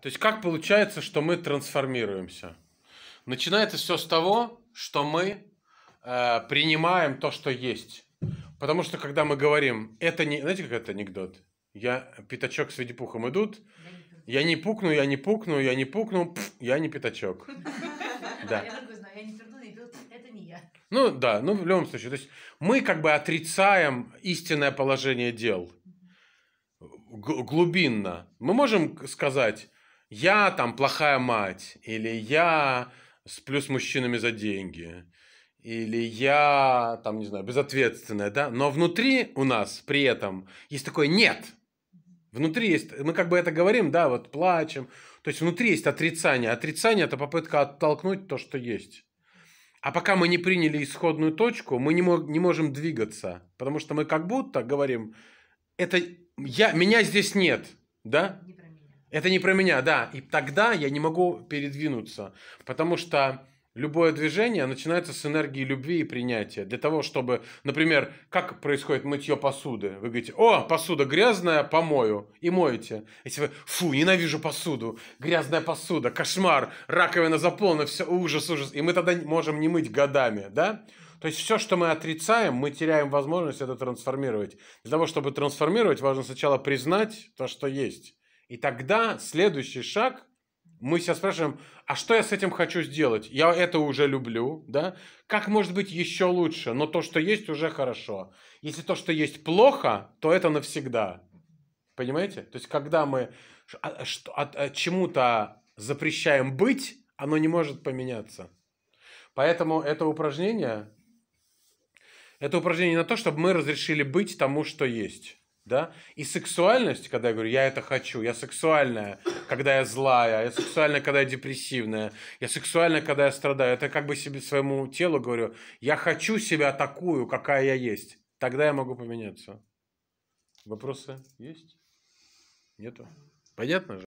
То есть как получается, что мы трансформируемся? Начинается все с того, что мы э, принимаем то, что есть. Потому что когда мы говорим, это не... Знаете, как это анекдот? Я пятачок с Винни-Пухом идут, я не пукну, я не пукну, я не пукну, пф, я не пятачок. Да. Я такой знаю, я не пердун, и это не я. Ну да, ну в любом случае. То есть мы как бы отрицаем истинное положение дел. глубинно. Мы можем сказать, я там плохая мать, или я сплю с мужчинами за деньги, или я там, не знаю, безответственная, да, но внутри у нас при этом есть такое «нет», Внутри есть, мы как бы это говорим, да, вот плачем. То есть внутри есть отрицание. Отрицание – это попытка оттолкнуть то, что есть. А пока мы не приняли исходную точку, мы не, мог, не можем двигаться. Потому что мы как будто говорим, это я, меня здесь нет. Да? Неправильно. Это не про меня, да. И тогда я не могу передвинуться, потому что любое движение начинается с энергии любви и принятия. Для того, чтобы, например, как происходит мытье посуды? Вы говорите, о, посуда грязная, помою. И моете. Если вы, фу, ненавижу посуду, грязная посуда, кошмар, раковина заполнена, все, ужас, ужас. И мы тогда можем не мыть годами, да? То есть все, что мы отрицаем, мы теряем возможность это трансформировать. Для того, чтобы трансформировать, важно сначала признать то, что есть. И тогда следующий шаг, мы себя спрашиваем, а что я с этим хочу сделать? Я это уже люблю, да? Как может быть еще лучше? Но то, что есть, уже хорошо. Если то, что есть, плохо, то это навсегда. Понимаете? То есть, когда мы а, а а чему-то запрещаем быть, оно не может поменяться. Поэтому это упражнение, это упражнение на то, чтобы мы разрешили быть тому, что есть да, и сексуальность, когда я говорю, я это хочу, я сексуальная, когда я злая, я сексуальная, когда я депрессивная, я сексуальная, когда я страдаю, это как бы себе своему телу говорю, я хочу себя такую, какая я есть, тогда я могу поменяться. Вопросы есть? Нету? Понятно же?